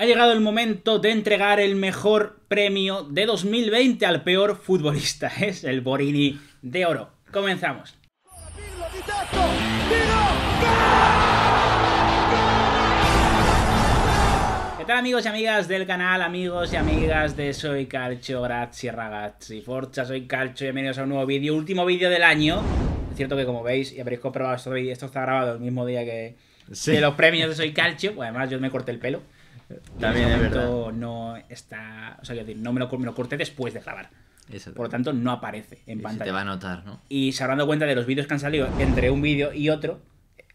ha llegado el momento de entregar el mejor premio de 2020 al peor futbolista. Es el Borini de Oro. Comenzamos. ¿Qué tal amigos y amigas del canal, amigos y amigas de Soy Calcio? Grazie ragazzi, forza, soy Calcio, bienvenidos a un nuevo vídeo, último vídeo del año. Es cierto que como veis y habréis comprobado esto, esto está grabado el mismo día que, los premios de Soy Calcio, pues además yo me corté el pelo. También no está. no me lo, me lo corté después de grabar. Por lo tanto, no aparece en pantalla. Se te va a notar, ¿no? Y se cuenta de los vídeos que han salido entre un vídeo y otro.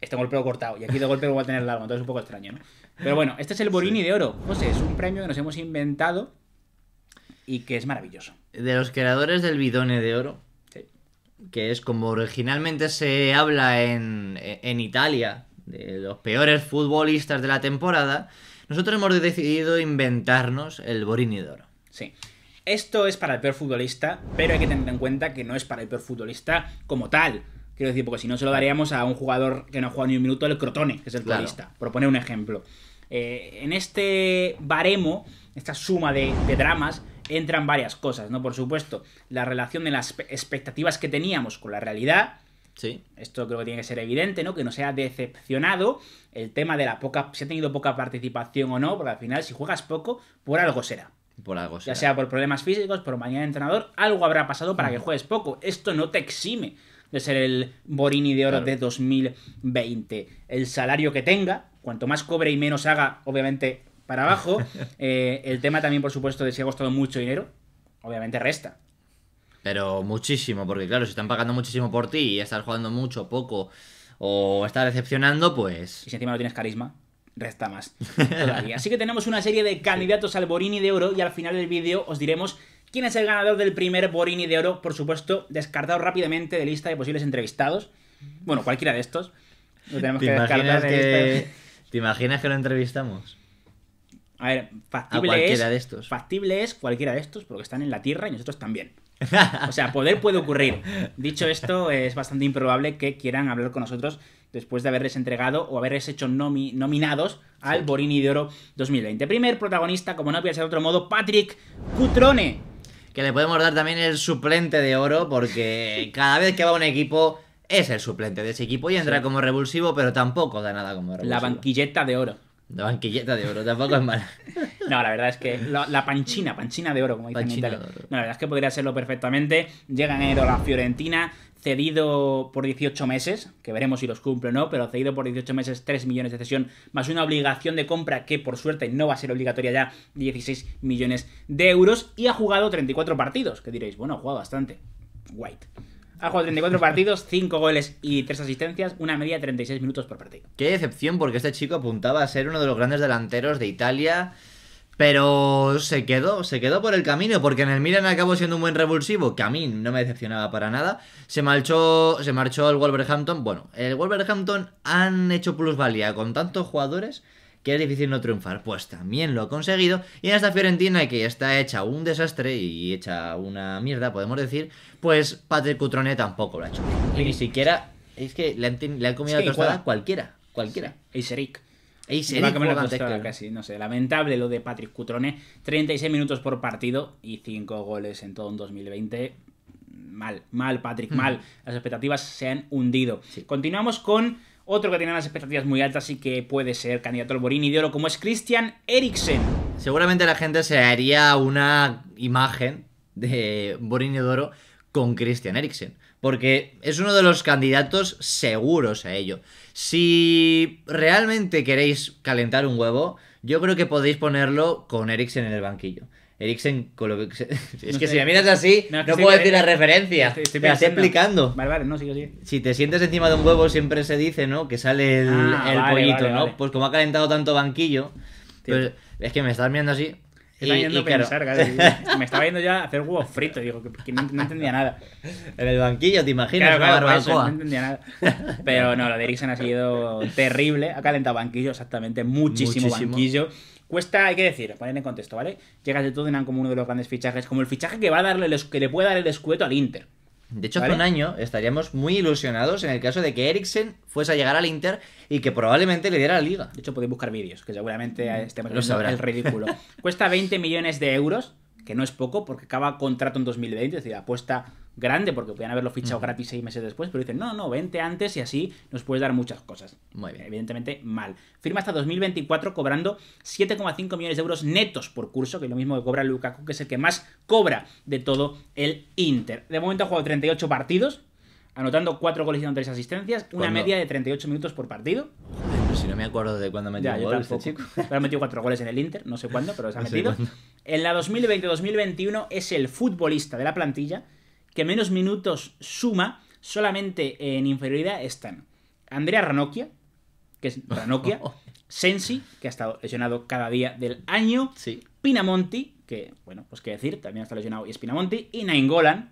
Este golpe cortado y aquí de golpe lo a tener largo, entonces es un poco extraño, ¿no? Pero bueno, este es el Borini de Oro. sé es un premio que nos hemos inventado y que es maravilloso. De los creadores del Bidone de Oro, que es como originalmente se habla en, en Italia, de los peores futbolistas de la temporada, nosotros hemos decidido inventarnos el Borinidor. Sí. Esto es para el peor futbolista, pero hay que tener en cuenta que no es para el peor futbolista como tal. Quiero decir, porque si no se lo daríamos a un jugador que no ha jugado ni un minuto, el Crotone, que es el futbolista. Por poner un ejemplo. Eh, en este baremo, esta suma de, de, dramas, entran varias cosas, ¿no? Por supuesto, la relación de las expectativas que teníamos con la realidad, esto creo que tiene que ser evidente, ¿no? Que no sea decepcionado el tema de la poca. si ha tenido poca participación o no, porque al final, si juegas poco, por algo será. Por algo Ya sea por problemas físicos, por mañana de entrenador, algo habrá pasado para que mm. juegues poco. Esto no te exime de ser el Borini de Oro de 2020. El salario que tenga, cuanto más cobre y menos haga, obviamente para abajo. Eh, el tema también, por supuesto, de si ha costado mucho dinero, obviamente resta. Pero muchísimo, porque claro, si están pagando muchísimo por ti y estás jugando mucho, poco o estás decepcionando, pues. Y si encima no tienes carisma, resta más. Así que tenemos una serie de candidatos al Borini de Oro y al final del vídeo os diremos quién es el ganador del primer Borini de Oro, por supuesto, descartado rápidamente de lista de posibles entrevistados. Bueno, cualquiera de estos. Lo tenemos ¿Te que descartar que... ¿Te imaginas que lo entrevistamos? A ver, factible A cualquiera de estos. Factible es cualquiera de estos, porque están en la tierra y nosotros también. O sea, poder puede ocurrir. Dicho esto, es bastante improbable que quieran hablar con nosotros después de haberles entregado o haberles hecho nominados al Borini de Oro 2020. Primer protagonista, como no podía de otro modo, Patrick Cutrone. Que le podemos dar también el suplente de oro, porque cada vez que va un equipo es el suplente de ese equipo y entra como revulsivo, pero tampoco da nada como revulsivo. La banquilleta de oro. La banquilleta de oro, tampoco es mala. no, la verdad es que la, panchina, panchina de oro, como dicen en Italia. No, la verdad es que podría serlo perfectamente. Llega enero la Fiorentina, cedido por 18 meses, que veremos si los cumple o no, pero cedido por 18 meses 3 millones de cesión, más una obligación de compra que por suerte no va a ser obligatoria ya, 16 millones de euros, y ha jugado 34 partidos, que diréis, bueno, ha jugado bastante. White. Ha jugado 34 partidos, 5 goles y 3 asistencias, una media de 36 minutos por partido. Qué decepción, porque este chico apuntaba a ser uno de los grandes delanteros de Italia. Pero se quedó, se quedó por el camino, porque en el Milan acabó siendo un buen revulsivo, que a mí no me decepcionaba para nada. Se marchó, se marchó el Wolverhampton. Bueno, el Wolverhampton han hecho plusvalía con tantos jugadores que es difícil no triunfar. Pues también lo ha conseguido. Y en esta Fiorentina, que está hecha un desastre y hecha una mierda, podemos decir, pues Patrick Cutrone tampoco lo ha hecho. ni siquiera. Es que le han, comido sí, la tostada cualquiera. Cualquiera. Eiseric. Eiseric. La casi, no sé. Lamentable lo de Patrick Cutrone. 36 minutos por partido y 5 goles en todo un 2020 mal, mal, Patrick, mm. mal. Las expectativas se han hundido. Continuamos con otro que tiene unas expectativas muy altas y que puede ser candidato al Borini de Oro, como es Christian Eriksen. Seguramente la gente se haría una imagen de Borini de Oro con Christian Eriksen, porque es uno de los candidatos seguros a ello. Si realmente queréis calentar un huevo, yo creo que podéis ponerlo con Eriksen en el banquillo. Eriksen con lo que... Es que si me miras así, no, puedo decir la referencia. me estoy explicando. Vale, vale, no, sigue, sigue. Si te sientes encima de un huevo, siempre se dice, ¿no? Que sale el, ah, pollito, ¿no? Pues como ha calentado tanto banquillo. es que me estás mirando así estaba yendo a pensar, me estaba yendo ya a hacer huevos fritos, digo, que, no, entendía nada. En el banquillo, ¿te imaginas? no entendía nada. Pero no, la de Eriksen ha sido terrible, ha calentado banquillo, exactamente, muchísimo, banquillo. Cuesta, hay que decir, poner en contexto, ¿vale? Llegas de Tottenham como uno de los grandes fichajes, como el fichaje que va a darle, que le puede dar el escueto al Inter. De hecho, hace un año estaríamos muy ilusionados en el caso de que Eriksen fuese a llegar al Inter y que probablemente le diera la liga. De hecho, podéis buscar vídeos, que seguramente estemos viendo el ridículo. Cuesta 20 millones de euros, que no es poco porque acaba contrato en 2020, es decir, apuesta grande porque podían haberlo fichado gratis seis meses después, pero dicen, no, no, vente antes y así nos puedes dar muchas cosas. Muy bien. Evidentemente, mal. Firma hasta 2024 cobrando 7,5 millones de euros netos por curso, que es lo mismo que cobra Lukaku, que es el que más cobra de todo el Inter. De momento ha jugado 38 partidos, anotando 4 goles y 3 asistencias, una media de 38 minutos por partido. si no me acuerdo de cuándo metió ya, gol este chico. ha metido 4 goles en el Inter, no sé cuándo, pero se ha metido. En la 2020-2021 es el futbolista de la plantilla que menos minutos suma, solamente en inferioridad están Andrea Ranocchia, que es Ranocchia, oh. Sensi, que ha estado lesionado cada día del año, Pinamonti, que, bueno, pues qué decir, también está lesionado y es Pinamonti, y Naingolan,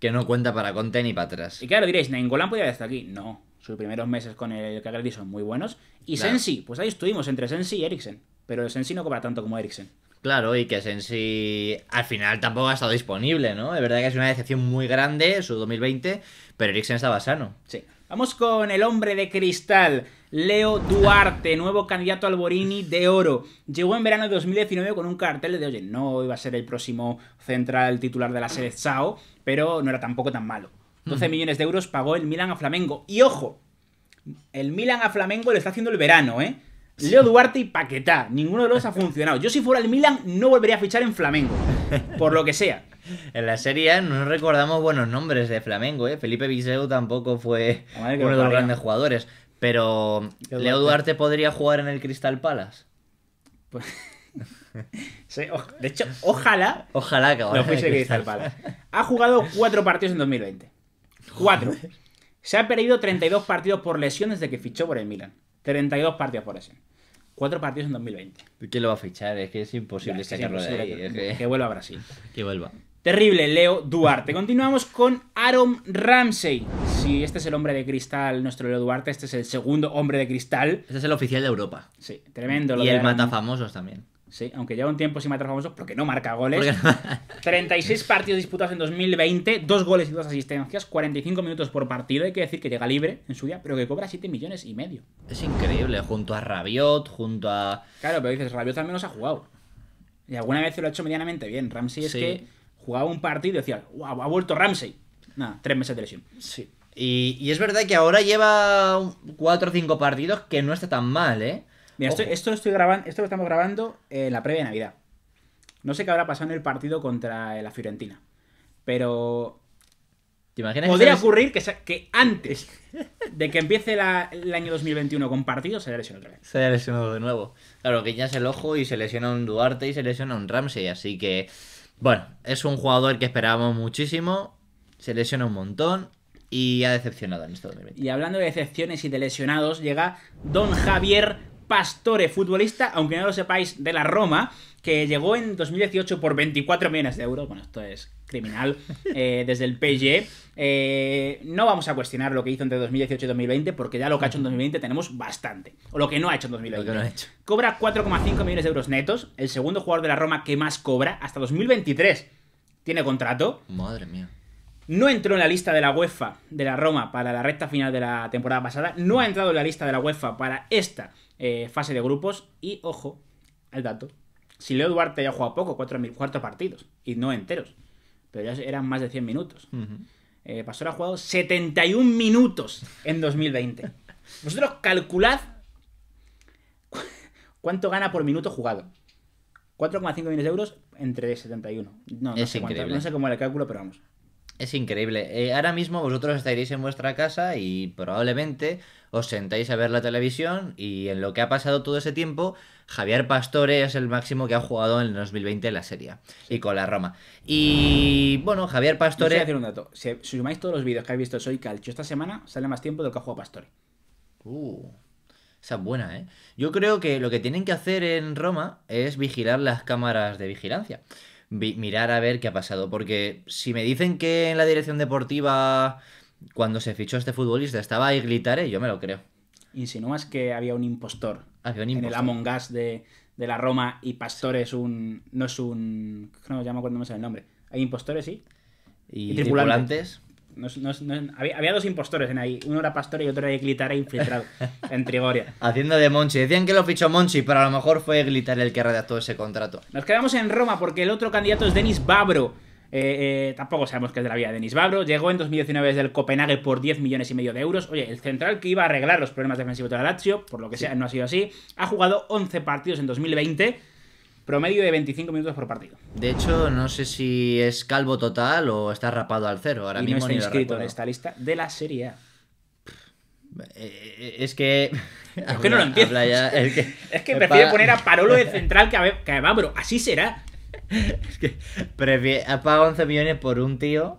Que no cuenta para Conte ni para atrás. Y claro, diréis, Nainggolan podía haber aquí. No, sus primeros meses con el Cagliari son muy buenos. Y Sensi, pues ahí estuvimos entre Sensi y Eriksen. Pero Sensi no cobra tanto como Eriksen. Claro, y que en sí al final tampoco ha estado disponible, ¿no? Es verdad que es una decepción muy grande su 2020, pero Eriksen estaba sano. Sí. Vamos con el hombre de cristal, Leo Duarte, nuevo candidato al Borini de Oro. Llegó en verano de 2019 con un cartel de, oye, no iba a ser el próximo central titular de la sao pero no era tampoco tan malo. 12 millones de euros pagó el Milan a Flamengo. Y ojo, el Milan a Flamengo le está haciendo el verano, ¿eh? Leo Duarte y Paquetá. Ninguno de los ha funcionado. Yo si fuera el Milan no volvería a fichar en Flamengo. Por lo que sea. En la serie no recordamos buenos nombres de Flamengo, ¿eh? Felipe Viseu tampoco fue uno de los grandes jugadores. Pero Leo Duarte podría jugar en el Crystal Palace. Pues, de hecho, ojalá. Ojalá que no fuese Crystal Palace. Ha jugado cuatro partidos en 2020. Cuatro. Se ha perdido 32 partidos por lesión desde que fichó por el Milan. 32 partidos por ese. Cuatro partidos en 2020. ¿Quién lo va a fichar? Es que es imposible vuelva a Brasil. Que vuelva. Terrible, Leo Duarte. Continuamos con Aaron Ramsey. Si este es el hombre de cristal, nuestro Leo Duarte, este es el segundo hombre de cristal. Este es el oficial de Europa. Sí, tremendo. Lo y el mata famosos también. Sí, aunque lleva un tiempo sin meter famosos, porque no marca goles. 36 partidos disputados en 2020, dos goles y dos asistencias, 45 minutos por partido. Hay que decir que llega libre en su día, pero que cobra 7 millones y medio. Es increíble, junto a Rabiot, junto a. Claro, pero dices, Rabiot al menos ha jugado. Y alguna vez se lo ha hecho medianamente bien. Ramsey es que jugaba un partido y decía, wow, ha vuelto Ramsey. Nada, tres meses de lesión. Sí. Y, y es verdad que ahora lleva 4 o 5 partidos que no está tan mal, ¿eh? esto, lo estoy grabando, esto lo estamos grabando en eh, la previa de Navidad. No sé qué habrá pasado en el partido contra eh, la Fiorentina. Pero. ¿Te imaginas Podría ocurrir que, antes de que empiece el año 2021 con partidos, se haya lesionado otra vez. Se haya lesionado de nuevo. Claro, que ya es el ojo y se lesiona un Duarte y se lesiona un Ramsey. Así que, bueno, es un jugador que esperábamos muchísimo. Se lesiona un montón y ha decepcionado en este 2020. Y hablando de decepciones y de lesionados, llega Don Javier Pastore, futbolista, aunque no lo sepáis, de la Roma, que llegó en 2018 por 24 millones de euros. Bueno, esto es criminal eh, desde el PG. Eh, no vamos a cuestionar lo que hizo entre 2018 y 2020, porque ya lo que ha hecho en 2020 tenemos bastante. O lo que no ha hecho en 2020. hecho. Cobra 4,5 millones de euros netos, el segundo jugador de la Roma que más cobra hasta 2023. Tiene contrato. Madre mía. No entró en la lista de la UEFA de la Roma para la recta final de la temporada pasada. No ha entrado en la lista de la UEFA para esta eh, fase de grupos. Y ojo, el dato. Si Leo Duarte ya ha jugado poco, cuatro, partidos, y no enteros. Pero ya eran más de 100 minutos. Eh, Pastor ha jugado 71 minutos en 2020. Vosotros calculad cuánto gana por minuto jugado. 4,5 millones de euros entre 71. No, sé cuánto, no sé cómo era el cálculo, pero vamos. Es increíble. Eh, ahora mismo vosotros estaréis en vuestra casa y probablemente os sentáis a ver la televisión y en lo que ha pasado todo ese tiempo, Javier Pastore es el máximo que ha jugado en el 2020 en la serie y con la Roma. Y bueno, Javier Pastore... voy a decir un dato. Si, sumáis todos los vídeos que habéis visto Soy Calcio esta semana, sale más tiempo del que ha jugado Pastore. Uh, esa es buena, ¿eh? Yo creo que lo que tienen que hacer en Roma es vigilar las cámaras de vigilancia mirar a ver qué ha pasado. Porque si me dicen que en la dirección deportiva, cuando se fichó este futbolista, estaba ahí Glitare, yo me lo creo. Insinúas que había un impostor. Había un impostor. En el Among Us de, la Roma y Pastor es un. No es un. No, llamo cuando me sale el nombre. Hay impostores, sí. Y, y tripulantes había, dos impostores en ahí. Uno era Pastor y otro era Glitare infiltrado en Trigoria. Haciendo de Monchi. Decían que lo fichó Monchi, pero a lo mejor fue Glitar el que redactó ese contrato. Nos quedamos en Roma porque el otro candidato es Denis Babro. Eh, eh, tampoco sabemos qué es de la vida de Denis Babro. Llegó en 2019 desde el Copenhague por 10 millones y medio de euros. Oye, el central que iba a arreglar los problemas defensivos de la Lazio, por lo que sea, no ha sido así. Ha jugado 11 partidos en 2020 Promedio de 25 minutos por partido. De hecho, no sé si es calvo total o está rapado al cero. Ahora mismo no está inscrito en esta lista de la Serie A. Eh, eh, es que. Es que no lo entiendo. es que, prefiere poner a Parolo de central que a, Así será. Es que paga 11 millones por un tío.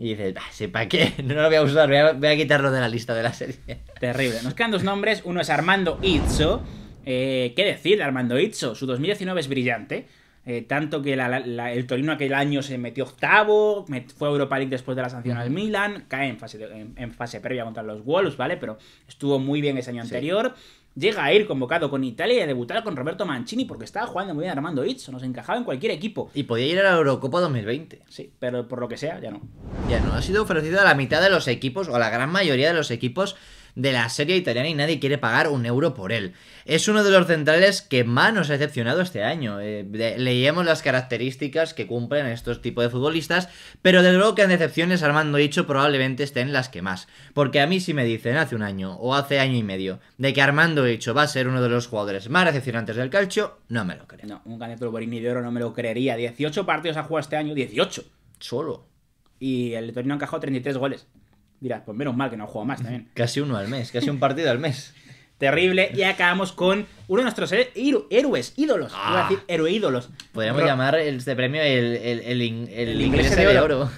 Y dices, ah, ¿para qué? No lo voy a usar, voy a, quitarlo de la lista de la serie. Terrible. Nos quedan dos nombres. Uno es Armando Izzo, eh, ¿Qué decir Armando Itzo, Su 2019 es brillante. Eh, tanto que el Torino aquel año se metió octavo, fue a Europa League después de la sanción al Milan, cae en fase, previa contra los Wolves, ¿vale? Pero estuvo muy bien ese año anterior. Llega a ir convocado con Italia y a debutar con Roberto Mancini porque estaba jugando muy bien Armando no nos encajaba en cualquier equipo. Y podía ir a la Eurocopa 2020. Sí, pero por lo que sea, ya no. Ya no, ha sido ofrecido a la mitad de los equipos o a la gran mayoría de los equipos de la serie italiana y nadie quiere pagar un euro por él. Es uno de los centrales que más nos ha decepcionado este año. Eh, leíamos las características que cumplen estos tipos de futbolistas, pero desde luego que en decepciones, Armando dicho, probablemente estén las que más. Porque a mí si me dicen hace un año o hace año y medio de que Armando dicho va a ser uno de los jugadores más decepcionantes del calcio, no me lo creo. No, un candidato Borini de Oro no me lo creería. 18 partidos ha jugado este año, 18. Solo. Y el Torino ha encajado 33 goles. Dirás, pues menos mal que no juego más también. casi uno al mes, casi un partido al mes. Terrible. Y acabamos con uno de nuestros héroes, ídolos. Ah. Podríamos llamar este premio el, el, el, inglés, de, oro.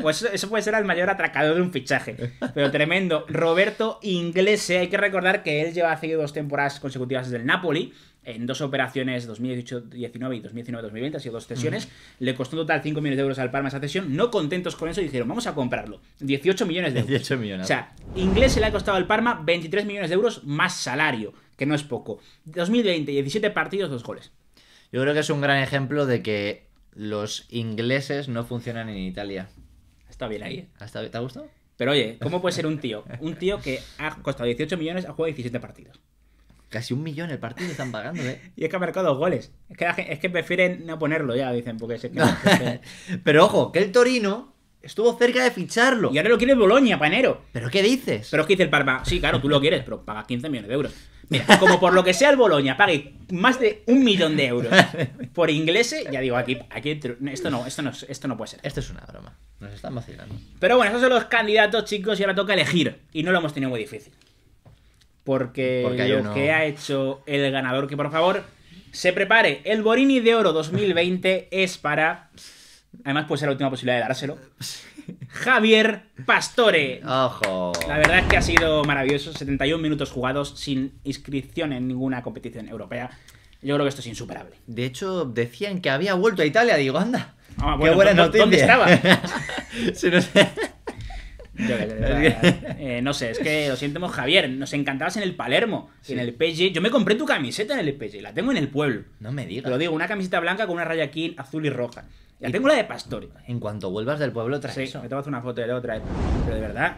Pues eso puede ser el mayor atracador de un fichaje. Pero tremendo. Roberto Inglese, hay que recordar que él lleva hace dos temporadas consecutivas desde el Napoli. En dos operaciones, 2018-19 y 2019-2020, ha sido dos sesiones Le costó un total 5 millones de euros al Parma esa sesión No contentos con eso, dijeron, vamos a comprarlo. 18 millones de euros. millones. O sea, inglés le ha costado al Parma 23 millones de euros más salario, que no es poco. 2020, 17 partidos, dos goles. Yo creo que es un gran ejemplo de que los ingleses no funcionan en Italia. Está bien ahí. ¿eh? ¿Te ha gustado? Pero oye, ¿cómo puede ser un tío? Un tío que ha costado 18 millones, ha jugado 17 partidos. Casi un millón el partido están pagando, ¿eh? y es que ha marcado goles. Es que, es que prefieren no ponerlo ya, dicen, porque es que... Pero ojo, que el Torino Estuvo cerca de ficharlo. Y ahora lo quiere el Boloña, panero. ¿Pero qué dices? Pero es que dice el Parma, sí, claro, tú lo quieres, pero paga 15 millones de euros. Mira, como por lo que sea el Boloña pague más de un millón de euros por inglés, ya digo, aquí, aquí esto no, esto no, esto no puede ser. Esto es una broma. Nos están vacilando. Pero bueno, esos son los candidatos, chicos, y ahora toca elegir. Y no lo hemos tenido muy difícil. Porque, Porque lo que ha hecho el ganador, que por favor se prepare. El Borini de Oro 2020 es para Además, puede ser la última posibilidad de dárselo. Javier Pastore. Ojo. La verdad es que ha sido maravilloso. 71 minutos jugados sin inscripción en ninguna competición europea. Yo creo que esto es insuperable. De hecho, decían que había vuelto a Italia. Digo, anda. Ah, qué buena noticia. ¿Dónde estaba? Eh, no sé, es que lo siento, Javier, nos encantabas en el Palermo, en el PG. Yo me compré tu camiseta en el PG, la tengo en el pueblo. No me digas. Te lo digo, una camiseta blanca con una raya azul y roja. La tengo la de Pastorio. En cuanto vuelvas del pueblo, traes sí, eso. Me te una foto de la otra eh. Pero de verdad,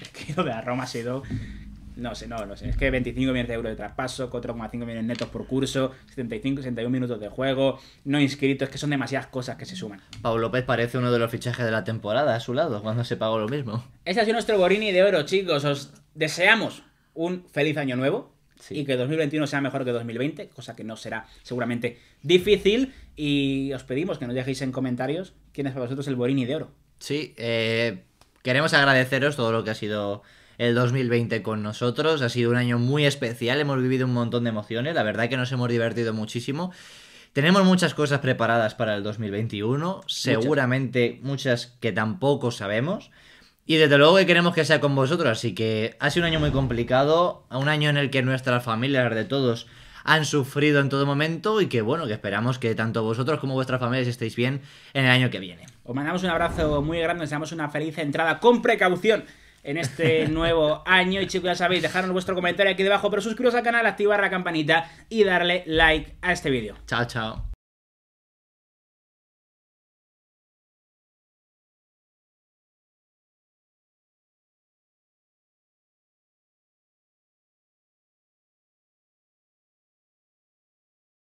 es que lo de Roma ha sido no sé, no, no sé. Es que 25 millones de euros de traspaso, 4,5 millones netos por curso, 75, 61 minutos de juego, no inscritos, es que son demasiadas cosas que se suman. Pablo López parece uno de los fichajes de la temporada a su lado, cuando se pagó lo mismo. Este ha sido nuestro Borini de Oro, chicos. Os deseamos un feliz año nuevo. y que 2021 sea mejor que 2020, cosa que no será seguramente difícil. Y os pedimos que nos dejéis en comentarios quién es para vosotros el Borini de Oro. Sí, eh, queremos agradeceros todo lo que ha sido el 2020 con nosotros. Ha sido un año muy especial, hemos vivido un montón de emociones, la verdad que nos hemos divertido muchísimo. Tenemos muchas cosas preparadas para el 2021, seguramente muchas, que tampoco sabemos. Y desde luego que queremos que sea con vosotros, así que ha sido un año muy complicado, un año en el que nuestras familias de todos han sufrido en todo momento y que bueno, que esperamos que tanto vosotros como vuestras familias estéis bien en el año que viene. Os mandamos un abrazo muy grande, os damos una feliz entrada con precaución en este nuevo año. Y chicos, ya sabéis, dejadnos vuestro comentario aquí debajo, pero suscribiros al canal, activar la campanita y darle like a este vídeo. Chao, chao.